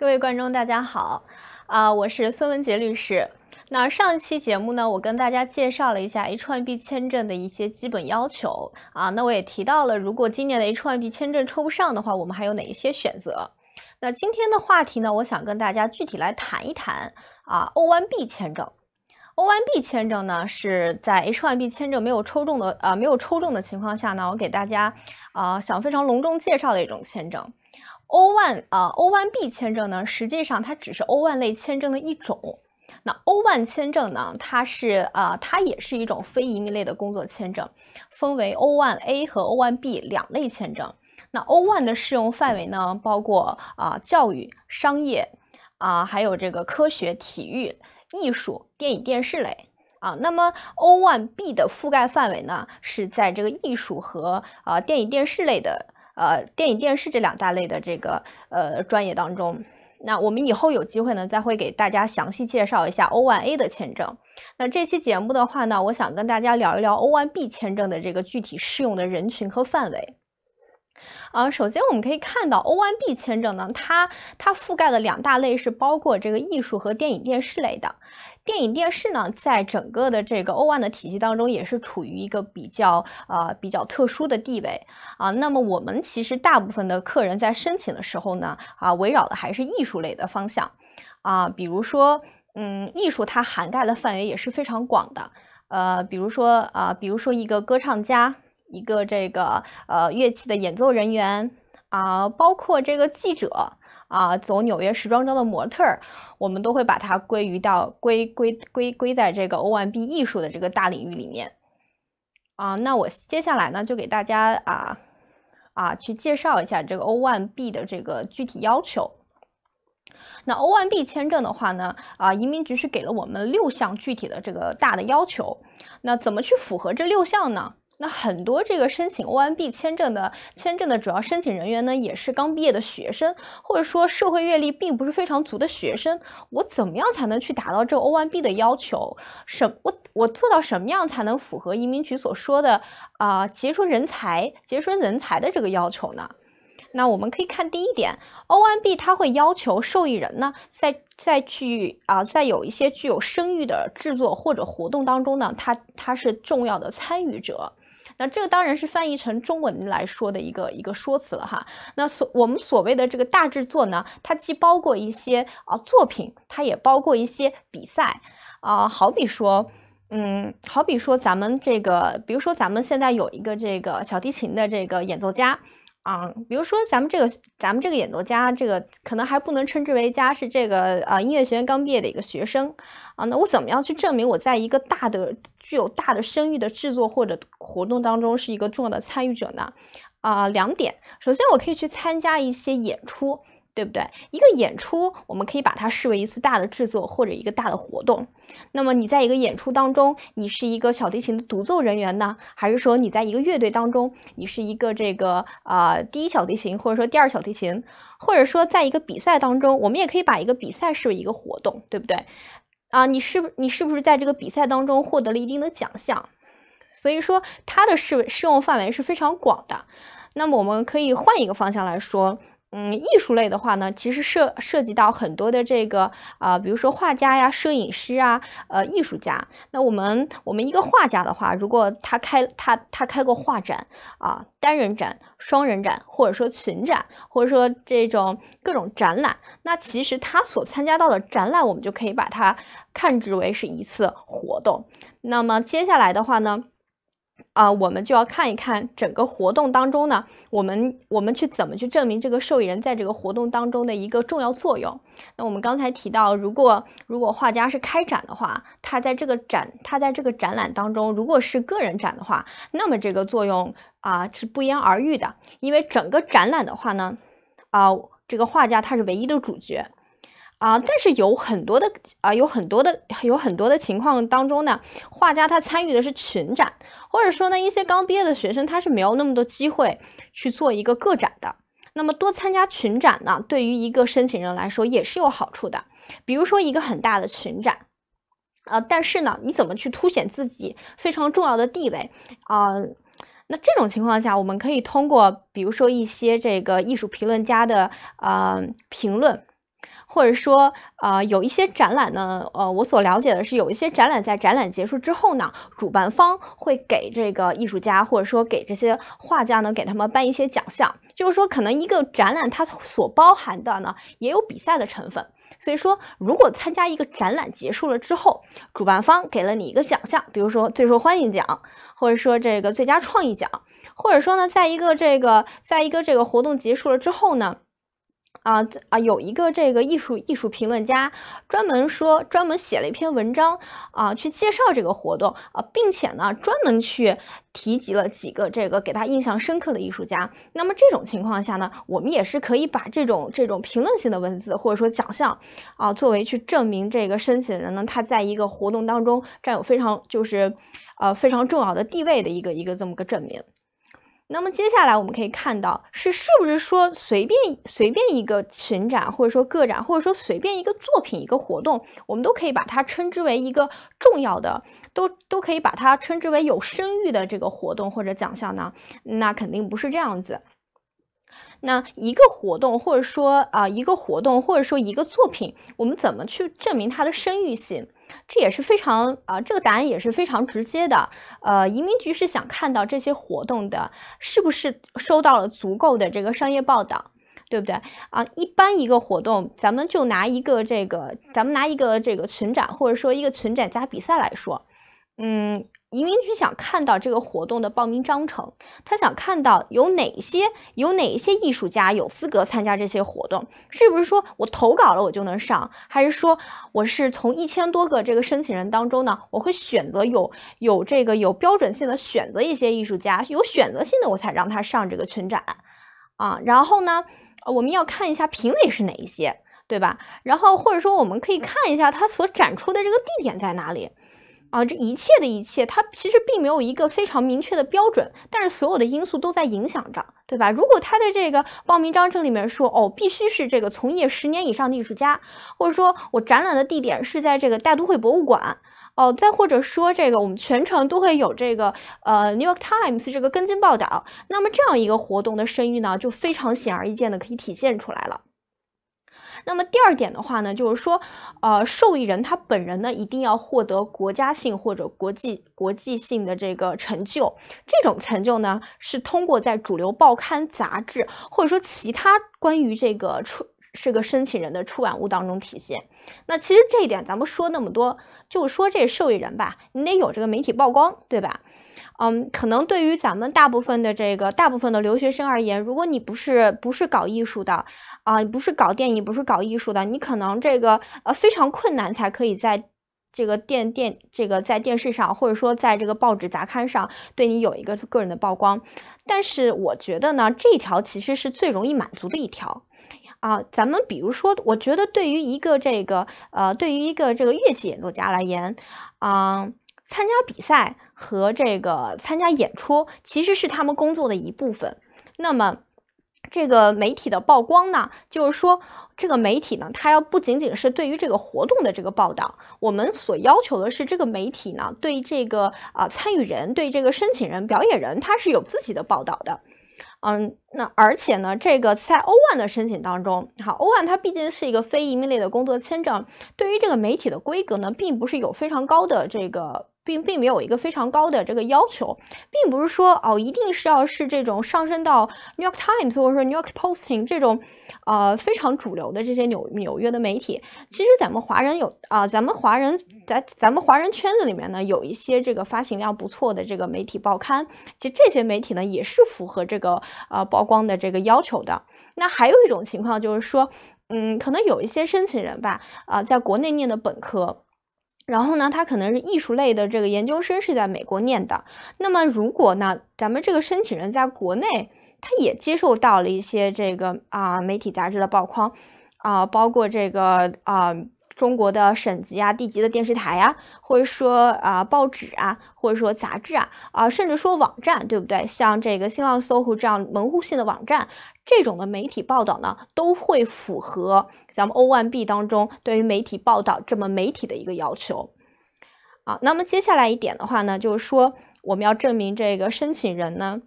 各位观众，大家好，啊，我是孙文杰律师。那上期节目呢，我跟大家介绍了一下 H-1B 签证的一些基本要求啊。那我也提到了，如果今年的 H-1B 签证抽不上的话，我们还有哪一些选择？那今天的话题呢，我想跟大家具体来谈一谈啊，O-1B 签证。O-1B 签证呢，是在 H-1B 签证没有抽中的啊，没有抽中的情况下呢，我给大家啊，想非常隆重介绍的一种签证。o one 啊 o one b 签证呢，实际上它只是 o one 类签证的一种。那 o one 签证呢，它是啊，它也是一种非移民类的工作签证，分为 o one a 和 o one b 两类签证。那 o one 的适用范围呢，包括啊教育、商业啊，还有这个科学、体育、艺术、电影、电视类啊。那么 O1B 的覆盖范围呢，是在这个艺术和啊电影、电视类的。呃，电影电视这两大类的这个呃专业当中，那我们以后有机会呢，再会给大家详细介绍一下 O1A 的签证。那这期节目的话呢，我想跟大家聊一聊 O1B 签证的这个具体适用的人群和范围。呃，首先我们可以看到 O1B 签证呢，它它覆盖的两大类是包括这个艺术和电影电视类的。电影电视呢，在整个的这个 O1 的体系当中，也是处于一个比较呃比较特殊的地位啊。那么我们其实大部分的客人在申请的时候呢，啊，围绕的还是艺术类的方向啊，比如说嗯，艺术它涵盖的范围也是非常广的，呃，比如说呃，比如说一个歌唱家。一个这个呃乐器的演奏人员啊，包括这个记者啊，走纽约时装周的模特，我们都会把它归于到归归归归在这个 O1B 艺术的这个大领域里面啊。那我接下来呢，就给大家啊啊去介绍一下这个 O1B 的这个具体要求。那 O1B 签证的话呢，啊移民局是给了我们六项具体的这个大的要求，那怎么去符合这六项呢？那很多这个申请 O N B 签证的签证的主要申请人员呢，也是刚毕业的学生，或者说社会阅历并不是非常足的学生。我怎么样才能去达到这 O N B 的要求？什我我做到什么样才能符合移民局所说的啊杰出人才杰出人才的这个要求呢？那我们可以看第一点，O N B 它会要求受益人呢，在在去啊，在有一些具有声誉的制作或者活动当中呢，他他是重要的参与者。那这个当然是翻译成中文来说的一个一个说辞了哈。那所我们所谓的这个大制作呢，它既包括一些啊作品，它也包括一些比赛，啊，好比说，嗯，好比说咱们这个，比如说咱们现在有一个这个小提琴的这个演奏家。啊，比如说咱们这个，咱们这个演奏家，这个可能还不能称之为家，是这个呃音乐学院刚毕业的一个学生啊。那我怎么样去证明我在一个大的、具有大的声誉的制作或者活动当中是一个重要的参与者呢？啊，两点，首先我可以去参加一些演出。对不对？一个演出，我们可以把它视为一次大的制作或者一个大的活动。那么你在一个演出当中，你是一个小提琴的独奏人员呢，还是说你在一个乐队当中，你是一个这个啊第一小提琴，或者说第二小提琴，或者说在一个比赛当中，我们也可以把一个比赛视为一个活动，对不对？啊，你是不你是不是在这个比赛当中获得了一定的奖项？所以说它的适适用范围是非常广的。那么我们可以换一个方向来说。嗯，艺术类的话呢，其实涉涉及到很多的这个啊，比如说画家呀、摄影师啊、呃艺术家。那我们我们一个画家的话，如果他开他他开过画展啊，单人展、双人展，或者说群展，或者说这种各种展览，那其实他所参加到的展览，我们就可以把它看之为是一次活动。那么接下来的话呢？啊，我们就要看一看整个活动当中呢，我们我们去怎么去证明这个受益人在这个活动当中的一个重要作用。那我们刚才提到，如果如果画家是开展的话，他在这个展他在这个展览当中，如果是个人展的话，那么这个作用啊是不言而喻的，因为整个展览的话呢，啊，这个画家他是唯一的主角。啊，但是有很多的啊，有很多的有很多的情况当中呢，画家他参与的是群展，或者说呢，一些刚毕业的学生他是没有那么多机会去做一个个展的。那么多参加群展呢，对于一个申请人来说也是有好处的。比如说一个很大的群展，呃，但是呢，你怎么去凸显自己非常重要的地位啊？那这种情况下，我们可以通过比如说一些这个艺术评论家的啊评论。或者说，呃，有一些展览呢，呃，我所了解的是，有一些展览在展览结束之后呢，主办方会给这个艺术家，或者说给这些画家呢，给他们颁一些奖项。就是说，可能一个展览它所包含的呢，也有比赛的成分。所以说，如果参加一个展览结束了之后，主办方给了你一个奖项，比如说最受欢迎奖，或者说这个最佳创意奖，或者说呢，在一个这个，在一个这个活动结束了之后呢。啊啊，有一个这个艺术艺术评论家专门说，专门写了一篇文章啊，去介绍这个活动啊，并且呢，专门去提及了几个这个给他印象深刻的艺术家。那么这种情况下呢，我们也是可以把这种这种评论性的文字或者说奖项啊，作为去证明这个申请人呢，他在一个活动当中占有非常就是呃非常重要的地位的一个一个这么个证明。那么接下来我们可以看到，是是不是说随便随便一个群展，或者说个展，或者说随便一个作品、一个活动，我们都可以把它称之为一个重要的，都都可以把它称之为有声誉的这个活动或者奖项呢？那肯定不是这样子。那一个活动，或者说啊一个活动，或者说一个作品，我们怎么去证明它的声誉性？这也是非常啊，这个答案也是非常直接的。呃，移民局是想看到这些活动的，是不是收到了足够的这个商业报道，对不对？啊，一般一个活动，咱们就拿一个这个，咱们拿一个这个群展，或者说一个群展加比赛来说，嗯。移民局想看到这个活动的报名章程，他想看到有哪些有哪些艺术家有资格参加这些活动，是不是说我投稿了我就能上，还是说我是从一千多个这个申请人当中呢，我会选择有有这个有标准性的选择一些艺术家，有选择性的我才让他上这个群展啊。然后呢，我们要看一下评委是哪一些，对吧？然后或者说我们可以看一下他所展出的这个地点在哪里。啊，这一切的一切，它其实并没有一个非常明确的标准，但是所有的因素都在影响着，对吧？如果他的这个报名章程里面说，哦，必须是这个从业十年以上的艺术家，或者说我展览的地点是在这个大都会博物馆，哦，再或者说这个我们全程都会有这个呃 New York Times 这个跟进报道，那么这样一个活动的声誉呢，就非常显而易见的可以体现出来了。那么第二点的话呢，就是说，呃，受益人他本人呢，一定要获得国家性或者国际国际性的这个成就。这种成就呢，是通过在主流报刊杂志或者说其他关于这个出这个申请人的出版物当中体现。那其实这一点咱们说那么多，就说这受益人吧，你得有这个媒体曝光，对吧？嗯，可能对于咱们大部分的这个大部分的留学生而言，如果你不是不是搞艺术的。啊，你不是搞电影，不是搞艺术的，你可能这个呃非常困难才可以在这个电电这个在电视上，或者说在这个报纸、杂刊上对你有一个个人的曝光。但是我觉得呢，这条其实是最容易满足的一条啊。咱们比如说，我觉得对于一个这个呃，对于一个这个乐器演奏家来言，嗯，参加比赛和这个参加演出其实是他们工作的一部分。那么。这个媒体的曝光呢，就是说，这个媒体呢，它要不仅仅是对于这个活动的这个报道，我们所要求的是，这个媒体呢，对这个啊参与人、对这个申请人、表演人，他是有自己的报道的。嗯，那而且呢，这个在 o 万的申请当中，好 o 万它毕竟是一个非移民类的工作签证，对于这个媒体的规格呢，并不是有非常高的这个。并并没有一个非常高的这个要求，并不是说哦，一定是要是这种上升到 New York Times 或者说 New York Posting 这种呃非常主流的这些纽纽约的媒体。其实咱们华人有啊，咱们华人在咱们华人圈子里面呢，有一些这个发行量不错的这个媒体报刊。其实这些媒体呢，也是符合这个呃曝光的这个要求的。那还有一种情况就是说，嗯，可能有一些申请人吧，啊，在国内念的本科。然后呢，他可能是艺术类的这个研究生是在美国念的。那么，如果呢，咱们这个申请人在国内，他也接受到了一些这个啊媒体杂志的曝光，啊，包括这个啊。中国的省级啊、地级的电视台啊，或者说啊报纸啊，或者说杂志啊，啊，甚至说网站，对不对？像这个新浪、搜狐这样门户性的网站，这种的媒体报道呢，都会符合咱们 O1B 当中对于媒体报道这么媒体的一个要求。啊，那么接下来一点的话呢，就是说我们要证明这个申请人呢，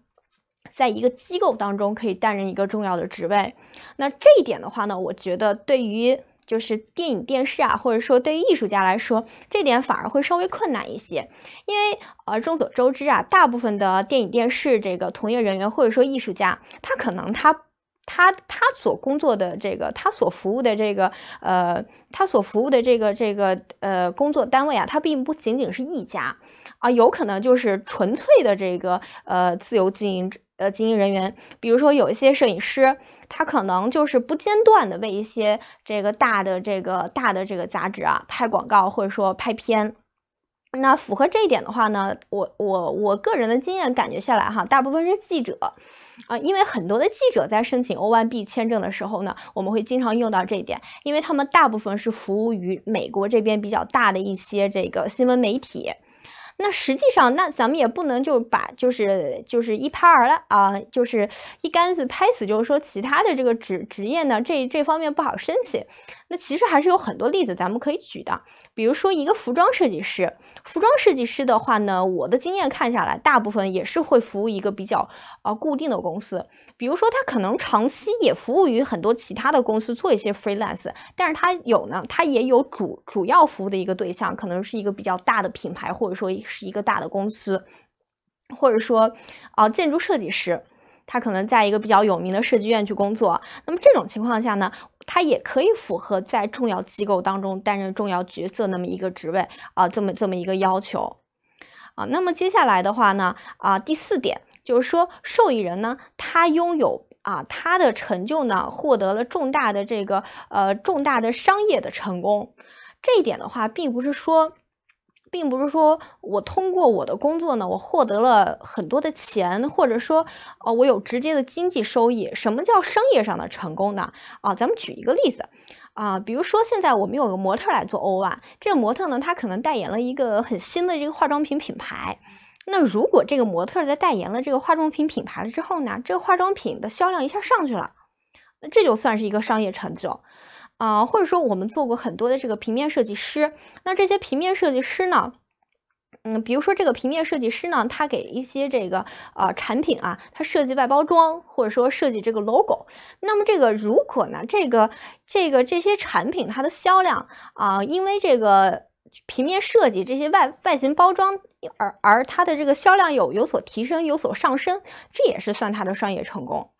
在一个机构当中可以担任一个重要的职位。那这一点的话呢，我觉得对于。就是电影电视啊，或者说对于艺术家来说，这点反而会稍微困难一些，因为呃，众所周知啊，大部分的电影电视这个从业人员或者说艺术家，他可能他他他所工作的这个他所服务的这个呃他所服务的这个这个呃工作单位啊，它并不仅仅是一家啊，有可能就是纯粹的这个呃自由经营。的精英人员，比如说有一些摄影师，他可能就是不间断的为一些这个大的、这个大的、这个杂志啊拍广告或者说拍片。那符合这一点的话呢，我我我个人的经验感觉下来哈，大部分是记者啊，因为很多的记者在申请 o one b 签证的时候呢，我们会经常用到这一点，因为他们大部分是服务于美国这边比较大的一些这个新闻媒体。那实际上，那咱们也不能就把就是就是一拍而啊，就是一竿子拍死，就是说其他的这个职职业呢，这这方面不好申请。那其实还是有很多例子咱们可以举的，比如说一个服装设计师，服装设计师的话呢，我的经验看下来，大部分也是会服务一个比较啊固定的公司，比如说他可能长期也服务于很多其他的公司做一些 freelance，但是他有呢，他也有主主要服务的一个对象，可能是一个比较大的品牌，或者说是一个大的公司，或者说啊建筑设计师，他可能在一个比较有名的设计院去工作，那么这种情况下呢？他也可以符合在重要机构当中担任重要角色那么一个职位啊，这么这么一个要求啊。那么接下来的话呢，啊，第四点就是说受益人呢，他拥有啊，他的成就呢，获得了重大的这个呃重大的商业的成功。这一点的话，并不是说。并不是说我通过我的工作呢，我获得了很多的钱，或者说，哦，我有直接的经济收益。什么叫商业上的成功呢？啊，咱们举一个例子，啊，比如说现在我们有个模特来做 O one，这个模特呢，他可能代言了一个很新的这个化妆品品牌。那如果这个模特在代言了这个化妆品品牌了之后呢，这个化妆品的销量一下上去了，那这就算是一个商业成就。啊，或者说我们做过很多的这个平面设计师，那这些平面设计师呢，嗯，比如说这个平面设计师呢，他给一些这个呃产品啊，他设计外包装，或者说设计这个 logo。那么这个如果呢，这个这个这些产品它的销量啊，因为这个平面设计这些外外形包装而而它的这个销量有有所提升，有所上升，这也是算它的商业成功。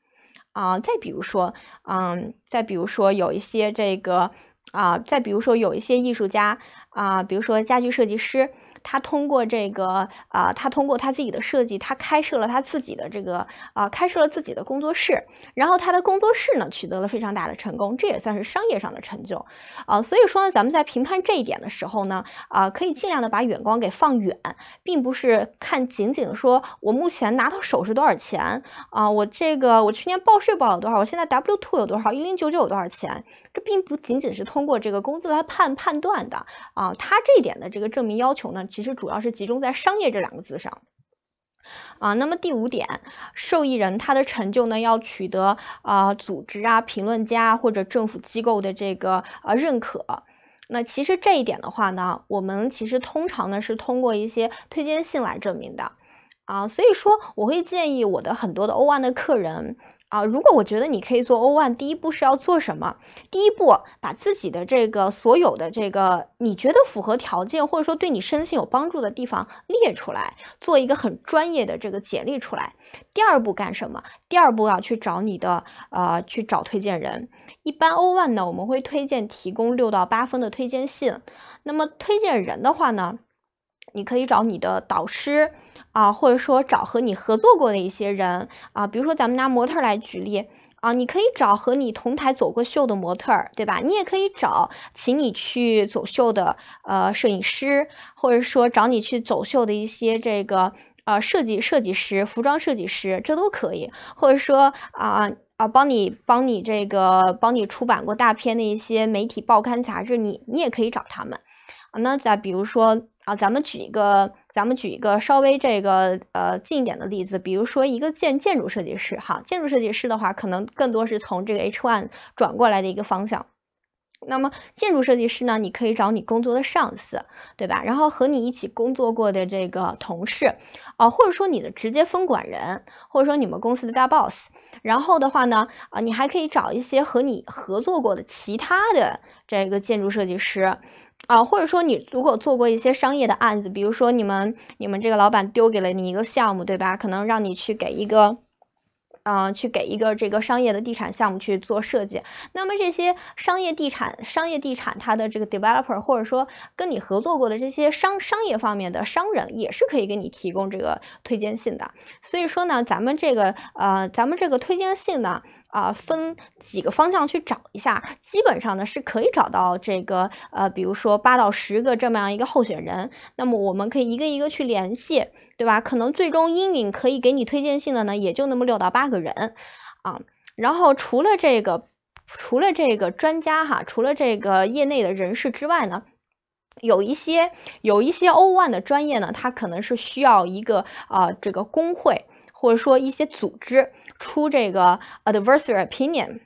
啊，再比如说，嗯，再比如说，有一些这个，啊，再比如说，有一些艺术家，啊，比如说家具设计师。他通过这个啊，他通过他自己的设计，他开设了他自己的这个啊，开设了自己的工作室，然后他的工作室呢取得了非常大的成功，这也算是商业上的成就啊。所以说呢，咱们在评判这一点的时候呢，啊，可以尽量的把眼光给放远，并不是看仅仅说我目前拿到手是多少钱啊，我这个我去年报税报了多少，我现在 W two 有多少，一零九九有多少钱，这并不仅仅是通过这个工资来判判断的啊。他这一点的这个证明要求呢？其实主要是集中在商业这两个字上，啊，那么第五点，受益人他的成就呢，要取得啊组织啊、评论家或者政府机构的这个呃认可。那其实这一点的话呢，我们其实通常呢是通过一些推荐信来证明的，啊，所以说我会建议我的很多的欧万的客人。啊，如果我觉得你可以做 O one，第一步是要做什么？第一步把自己的这个所有的这个你觉得符合条件或者说对你身心有帮助的地方列出来，做一个很专业的这个简历出来。第二步干什么？第二步要去找你的呃去找推荐人。一般 O one 呢，我们会推荐提供六到八封的推荐信。那么推荐人的话呢？你可以找你的导师，啊，或者说找和你合作过的一些人，啊，比如说咱们拿模特来举例，啊，你可以找和你同台走过秀的模特，对吧？你也可以找请你去走秀的呃摄影师，或者说找你去走秀的一些这个呃设计设计师、服装设计师，这都可以。或者说啊啊，帮你帮你这个帮你出版过大片的一些媒体、报刊、杂志，你你也可以找他们。那再比如说。啊，咱们举一个，咱们举一个稍微这个呃近一点的例子，比如说一个建建筑设计师，哈，建筑设计师的话，可能更多是从这个 H one 转过来的一个方向。那么建筑设计师呢，你可以找你工作的上司，对吧？然后和你一起工作过的这个同事，啊，或者说你的直接分管人，或者说你们公司的大 boss，然后的话呢，啊，你还可以找一些和你合作过的其他的这个建筑设计师。啊，或者说你如果做过一些商业的案子，比如说你们你们这个老板丢给了你一个项目，对吧？可能让你去给一个，嗯，去给一个这个商业的地产项目去做设计。那么这些商业地产，商业地产它的这个 developer，或者说跟你合作过的这些商商业方面的商人，也是可以给你提供这个推荐信的。所以说呢，咱们这个呃，咱们这个推荐信呢。啊，分几个方向去找一下，基本上呢是可以找到这个呃，比如说八到十个这么样一个候选人，那么我们可以一个一个去联系，对吧？可能最终英允可以给你推荐信的呢，也就那么六到八个人，啊。然后除了这个，除了这个专家哈，除了这个业内的人士之外呢，有一些有一些欧万的专业呢，它可能是需要一个啊这个工会。或者说一些组织出这个 a d v e r s a r y opinion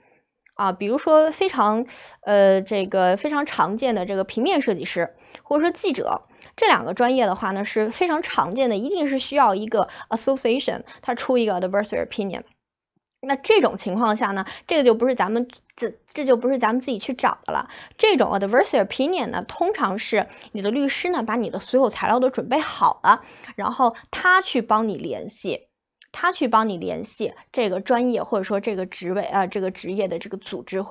啊，比如说非常呃这个非常常见的这个平面设计师或者说记者这两个专业的话呢是非常常见的，一定是需要一个 association 它出一个 a d v e r s a r y opinion。那这种情况下呢，这个就不是咱们这这就不是咱们自己去找的了。这种 a d v e r s a r y opinion 呢，通常是你的律师呢把你的所有材料都准备好了，然后他去帮你联系。他去帮你联系这个专业，或者说这个职位，啊，这个职业的这个组织，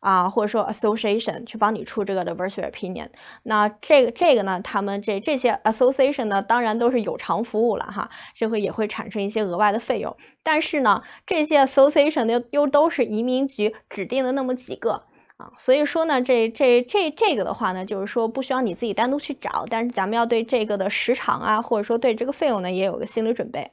啊，或者说 association 去帮你出这个 d i v e r s i t y opinion，那这这个呢，他们这这些 association 呢，当然都是有偿服务了哈，这会也会产生一些额外的费用。但是呢，这些 association 又又都是移民局指定的那么几个啊，所以说呢，这这这这个的话呢，就是说不需要你自己单独去找，但是咱们要对这个的时长啊，或者说对这个费用呢，也有个心理准备。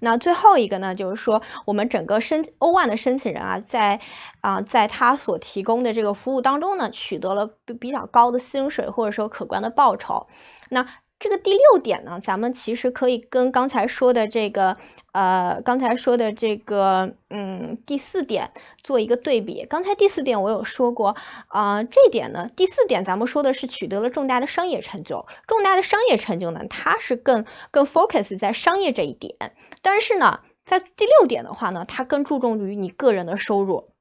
那最后一个呢，就是说我们整个申欧万的申请人啊，在啊在他所提供的这个服务当中呢，取得了比比较高的薪水或者说可观的报酬。那这个第六点呢，咱们其实可以跟刚才说的这个呃，刚才说的这个嗯第四点做一个对比。刚才第四点我有说过啊，这点呢第四点咱们说的是取得了重大的商业成就，重大的商业成就呢，它是更更 focus 在商业这一点。但是呢，在第六点的话呢，它更注重于你个人的收入，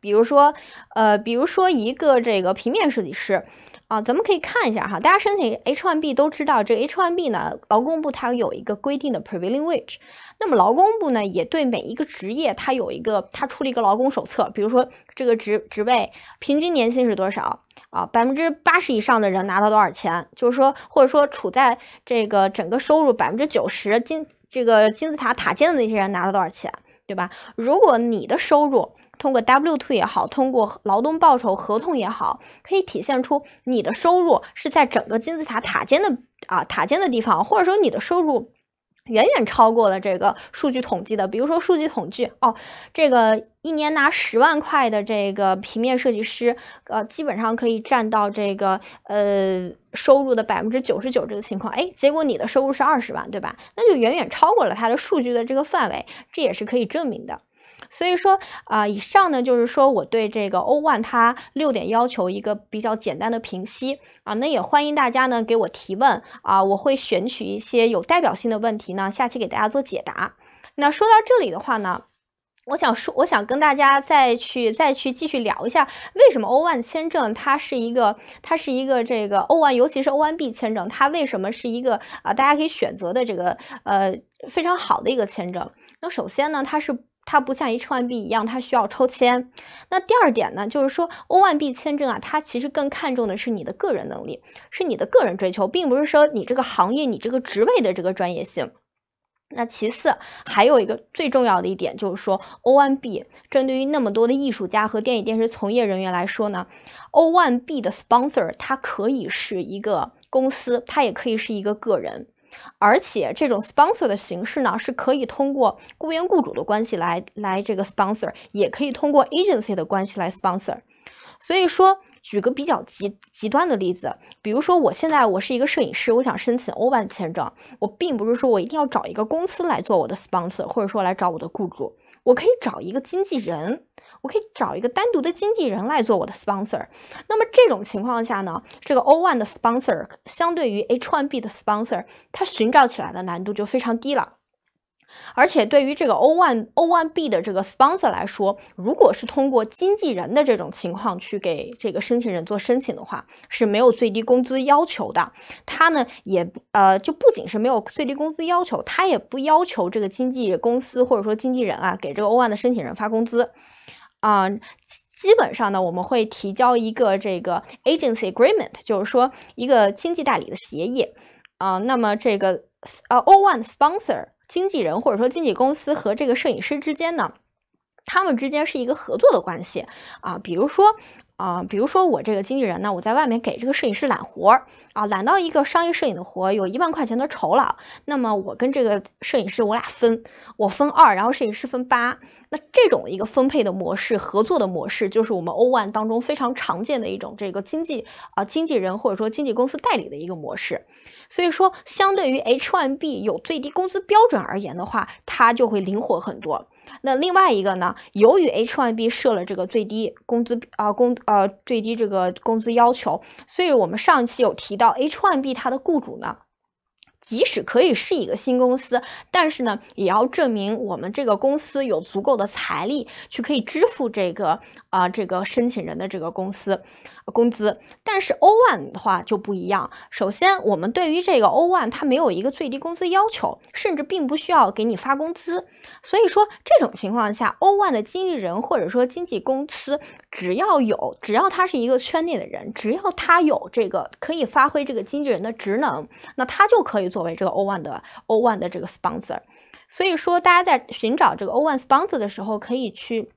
比如说，呃，比如说一个这个平面设计师，啊，咱们可以看一下哈，大家申请 H1B 都知道，这个 H1B 呢，劳工部它有一个规定的 prevailing wage，那么劳工部呢也对每一个职业它有一个，它出了一个劳工手册，比如说这个职职位平均年薪是多少啊，百分之八十以上的人拿到多少钱，就是说或者说处在这个整个收入百分之九十进。这个金字塔塔尖的那些人拿了多少钱，对吧？如果你的收入通过 WTO 也好，通过劳动报酬合同也好，可以体现出你的收入是在整个金字塔塔尖的啊塔尖的地方，或者说你的收入。远远超过了这个数据统计的，比如说数据统计哦，这个一年拿十万块的这个平面设计师，呃，基本上可以占到这个呃收入的百分之九十九这个情况，哎，结果你的收入是二十万，对吧？那就远远超过了它的数据的这个范围，这也是可以证明的。所以说啊，以上呢就是说我对这个欧万它六点要求一个比较简单的评析啊，那也欢迎大家呢给我提问啊，我会选取一些有代表性的问题呢，下期给大家做解答。那说到这里的话呢，我想说，我想跟大家再去再去继续聊一下，为什么欧万签证它是一个它是一个这个欧万，尤其是欧万 B 签证，它为什么是一个啊大家可以选择的这个呃非常好的一个签证？那首先呢，它是它不像 H1B 一样，它需要抽签。那第二点呢，就是说 O1B 签证啊，它其实更看重的是你的个人能力，是你的个人追求，并不是说你这个行业、你这个职位的这个专业性。那其次还有一个最重要的一点，就是说 O1B 针对于那么多的艺术家和电影电视从业人员来说呢，O1B 的 sponsor 它可以是一个公司，它也可以是一个个人。而且这种 sponsor 的形式呢，是可以通过雇员雇主的关系来来这个 sponsor，也可以通过 agency 的关系来 sponsor。所以说，举个比较极极端的例子，比如说我现在我是一个摄影师，我想申请欧万签证，我并不是说我一定要找一个公司来做我的 sponsor，或者说来找我的雇主，我可以找一个经纪人。我可以找一个单独的经纪人来做我的 sponsor，那么这种情况下呢，这个 o one 的 sponsor 相对于 h one b 的 sponsor，它寻找起来的难度就非常低了。而且对于这个 o one o one b 的这个 sponsor 来说，如果是通过经纪人的这种情况去给这个申请人做申请的话，是没有最低工资要求的。他呢也呃就不仅是没有最低工资要求，他也不要求这个经纪公司或者说经纪人啊给这个 o one 的申请人发工资。啊，基本上呢，我们会提交一个这个 agency agreement，就是说一个经济代理的协议。啊，那么这个呃，O one sponsor 经纪人或者说经纪公司和这个摄影师之间呢，他们之间是一个合作的关系。啊，比如说。啊，比如说我这个经纪人呢，我在外面给这个摄影师揽活儿啊，揽到一个商业摄影的活，有一万块钱的酬劳，那么我跟这个摄影师我俩分，我分二，然后摄影师分八，那这种一个分配的模式、合作的模式，就是我们 O one 当中非常常见的一种这个经济啊经纪人或者说经纪公司代理的一个模式，所以说相对于 h one b 有最低工资标准而言的话，它就会灵活很多。那另外一个呢？由于 H1B 设了这个最低工资啊，工呃最低这个工资要求，所以我们上期有提到 H1B 它的雇主呢，即使可以是一个新公司，但是呢，也要证明我们这个公司有足够的财力去可以支付这个啊这个申请人的这个公司。工资，但是欧万的话就不一样。首先，我们对于这个欧万，它没有一个最低工资要求，甚至并不需要给你发工资。所以说，这种情况下，欧万的经纪人或者说经纪公司，只要有，只要他是一个圈内的人，只要他有这个可以发挥这个经纪人的职能，那他就可以作为这个欧万的欧万的这个 sponsor。所以说，大家在寻找这个 one sponsor 的时候，可以去。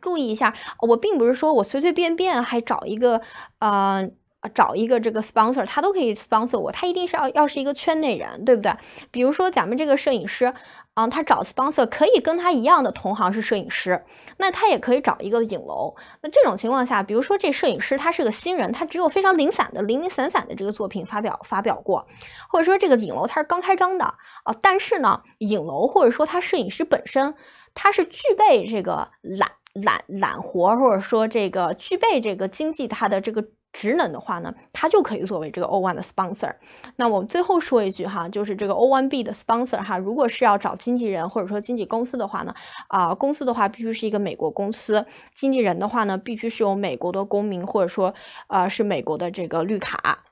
注意一下，我并不是说我随随便便还找一个，呃，找一个这个 sponsor，他都可以 sponsor 我，他一定是要要是一个圈内人，对不对？比如说咱们这个摄影师，啊，他找 sponsor 可以跟他一样的同行是摄影师，那他也可以找一个影楼。那这种情况下，比如说这摄影师他是个新人，他只有非常零散的零零散散的这个作品发表发表过，或者说这个影楼他是刚开张的啊，但是呢，影楼或者说他摄影师本身，他是具备这个懒。揽揽活或者说这个具备这个经济它的这个职能的话呢，它就可以作为这个 o One 的 sponsor。那我们最后说一句哈，就是这个 o One b 的 sponsor 哈，如果是要找经纪人或者说经纪公司的话呢，啊公司的话必须是一个美国公司，经纪人的话呢必须是有美国的公民或者说呃是美国的这个绿卡。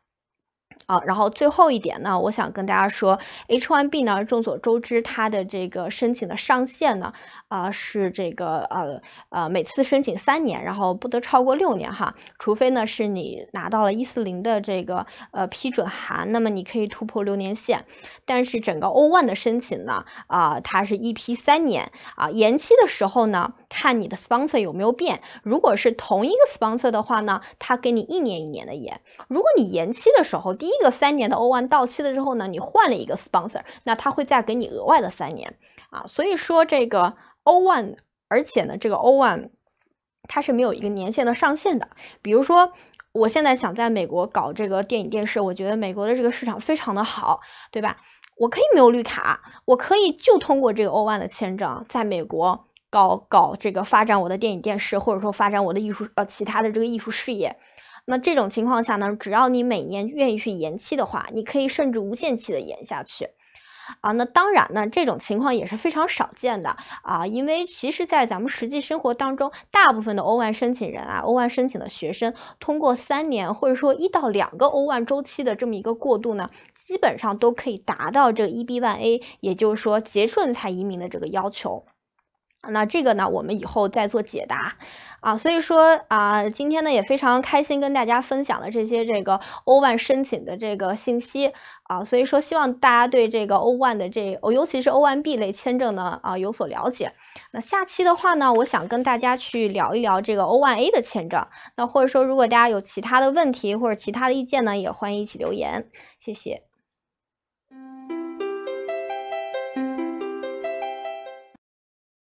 啊，然后最后一点呢，我想跟大家说，H1B 呢，众所周知，它的这个申请的上限呢，啊是这个呃呃，每次申请三年，然后不得超过六年哈，除非呢是你拿到了一四零的这个呃批准函，那么你可以突破六年线，但是整个 o 万的申请呢，啊，它是一批三年啊，延期的时候呢，看你的 sponsor 有没有变，如果是同一个 sponsor 的话呢，它给你一年一年的延，如果你延期的时候第一个三年的 O1 到期了之后呢，你换了一个 sponsor，那他会再给你额外的三年啊。所以说这个 O1，而且呢，这个 O1 它是没有一个年限的上限的。比如说，我现在想在美国搞这个电影电视，我觉得美国的这个市场非常的好，对吧？我可以没有绿卡，我可以就通过这个 O1 的签证，在美国搞搞这个发展我的电影电视，或者说发展我的艺术呃其他的这个艺术事业。那这种情况下呢，只要你每年愿意去延期的话，你可以甚至无限期的延下去，啊，那当然呢，这种情况也是非常少见的啊，因为其实，在咱们实际生活当中，大部分的欧万申请人啊，欧万申请的学生，通过三年或者说一到两个欧万周期的这么一个过渡呢，基本上都可以达到这个 EB1A，也就是说结顺才移民的这个要求。那这个呢，我们以后再做解答，啊，所以说啊，今天呢也非常开心跟大家分享了这些这个欧万申请的这个信息啊，所以说希望大家对这个欧万的这，尤其是欧万 B 类签证呢啊有所了解。那下期的话呢，我想跟大家去聊一聊这个欧万 A 的签证。那或者说，如果大家有其他的问题或者其他的意见呢，也欢迎一起留言，谢谢。